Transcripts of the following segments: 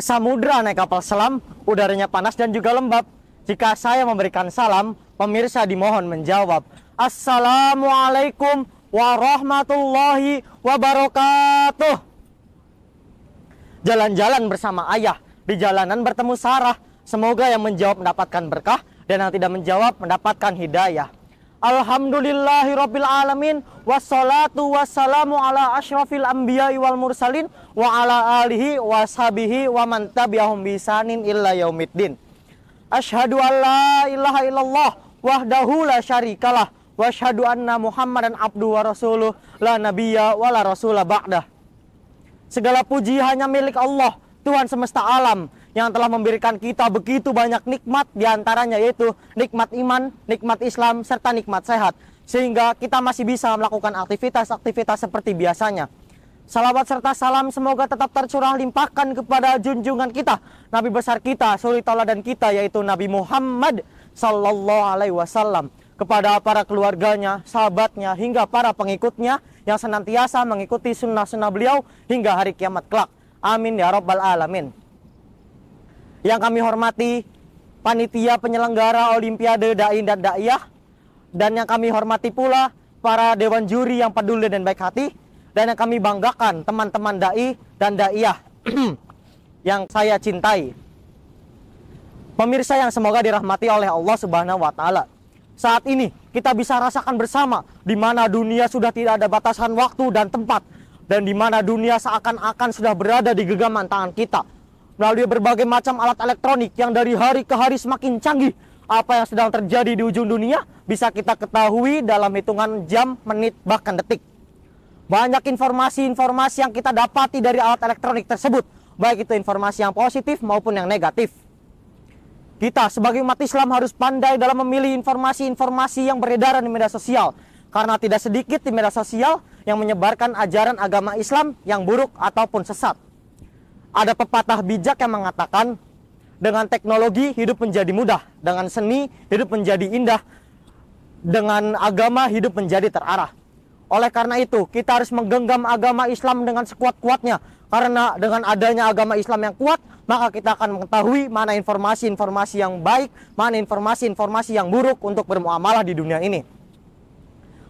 ke samudra naik kapal selam, udaranya panas dan juga lembab. Jika saya memberikan salam, pemirsa dimohon menjawab. Assalamualaikum warahmatullahi wabarakatuh. Jalan-jalan bersama ayah, di jalanan bertemu Sarah. Semoga yang menjawab mendapatkan berkah dan yang tidak menjawab mendapatkan hidayah. Alhamdulillahirrabbilalamin wassalatu wassalamu ala ashrafil anbiya wal mursalin wa ala alihi wa sahbihi wa man tabi'ahum bisanin illa yaumiddin. Ashadu an la ilaha illallah wahdahu la syarikalah wa ashadu anna Muhammadan abdu wa rasuluh la nabiyya wa la rasulah ba'dah. Segala puji hanya milik Allah, Tuhan semesta alam yang telah memberikan kita begitu banyak nikmat diantaranya yaitu nikmat iman, nikmat Islam, serta nikmat sehat sehingga kita masih bisa melakukan aktivitas-aktivitas seperti biasanya. Salawat serta salam semoga tetap tercurah limpahkan kepada junjungan kita, Nabi besar kita, suri dan kita yaitu Nabi Muhammad Sallallahu Alaihi Wasallam kepada para keluarganya, sahabatnya, hingga para pengikutnya yang senantiasa mengikuti sunnah-sunnah beliau hingga hari kiamat kelak. Amin ya Rabbal Alamin. Yang kami hormati, panitia penyelenggara Olimpiade Dai dan Daiyah, dan yang kami hormati pula para dewan juri yang peduli dan baik hati, dan yang kami banggakan teman-teman dai dan daiyah yang saya cintai. Pemirsa yang semoga dirahmati oleh Allah Subhanahu wa taala. Saat ini kita bisa rasakan bersama di mana dunia sudah tidak ada batasan waktu dan tempat dan di mana dunia seakan-akan sudah berada di genggaman tangan kita. Melalui berbagai macam alat elektronik yang dari hari ke hari semakin canggih, apa yang sedang terjadi di ujung dunia bisa kita ketahui dalam hitungan jam, menit, bahkan detik. Banyak informasi-informasi yang kita dapati dari alat elektronik tersebut, baik itu informasi yang positif maupun yang negatif. Kita sebagai umat Islam harus pandai dalam memilih informasi-informasi yang beredar di media sosial karena tidak sedikit di media sosial yang menyebarkan ajaran agama Islam yang buruk ataupun sesat. Ada pepatah bijak yang mengatakan, dengan teknologi hidup menjadi mudah, dengan seni hidup menjadi indah, dengan agama hidup menjadi terarah. Oleh karena itu, kita harus menggenggam agama Islam dengan sekuat-kuatnya. Karena dengan adanya agama Islam yang kuat, maka kita akan mengetahui mana informasi-informasi yang baik, mana informasi-informasi yang buruk untuk bermuamalah di dunia ini.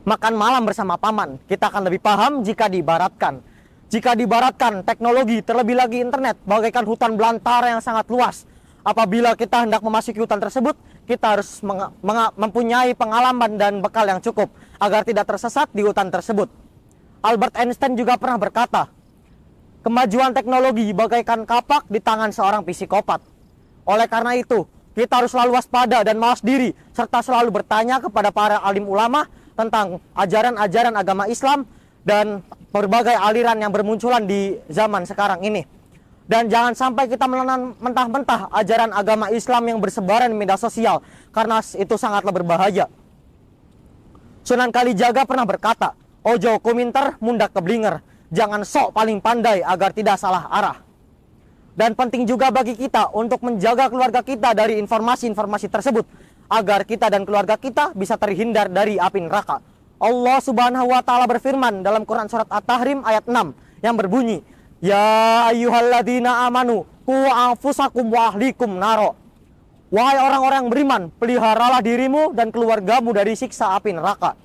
Makan malam bersama paman, kita akan lebih paham jika diibaratkan. Jika diibaratkan teknologi, terlebih lagi internet, bagaikan hutan belantara yang sangat luas. Apabila kita hendak memasuki hutan tersebut, kita harus mempunyai pengalaman dan bekal yang cukup agar tidak tersesat di hutan tersebut. Albert Einstein juga pernah berkata, kemajuan teknologi bagaikan kapak di tangan seorang psikopat. Oleh karena itu, kita harus selalu waspada dan mawas diri, serta selalu bertanya kepada para alim ulama tentang ajaran-ajaran agama Islam dan berbagai aliran yang bermunculan di zaman sekarang ini. Dan jangan sampai kita menelan mentah-mentah ajaran agama Islam yang bersebaran di media sosial, karena itu sangatlah berbahaya. Sunan Kalijaga pernah berkata, Ojo kuminter mundak keblinger, jangan sok paling pandai agar tidak salah arah. Dan penting juga bagi kita untuk menjaga keluarga kita dari informasi-informasi tersebut, agar kita dan keluarga kita bisa terhindar dari api neraka. Allah Subhanahu wa taala berfirman dalam Quran surat At-Tahrim ayat 6 yang berbunyi, "Ya ayyuhalladzina amanu ku'afusakum anfusakum wa naro." Wahai orang-orang beriman, peliharalah dirimu dan keluargamu dari siksa api neraka.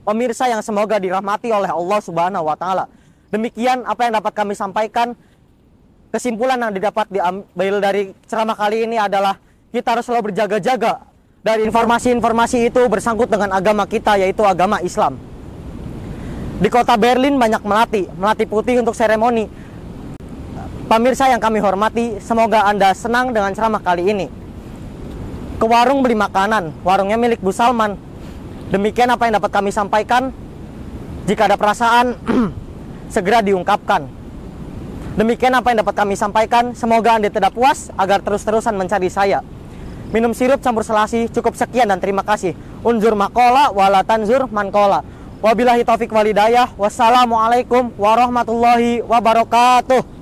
Pemirsa yang semoga dirahmati oleh Allah Subhanahu wa taala. Demikian apa yang dapat kami sampaikan. Kesimpulan yang didapat diambil dari ceramah kali ini adalah kita harus selalu berjaga-jaga dari informasi-informasi itu bersangkut dengan agama kita yaitu agama Islam. Di kota Berlin banyak melati, melati putih untuk seremoni. Pemirsa yang kami hormati, semoga Anda senang dengan ceramah kali ini. Ke warung beli makanan, warungnya milik Bu Salman. Demikian apa yang dapat kami sampaikan. Jika ada perasaan, segera diungkapkan. Demikian apa yang dapat kami sampaikan. Semoga Anda tidak puas agar terus-terusan mencari saya. Minum sirup campur selasi, cukup sekian dan terima kasih. Unzur makola, wala tanzur mankola. Wabillahi taufik walidayah. Wassalamualaikum warahmatullahi wabarakatuh.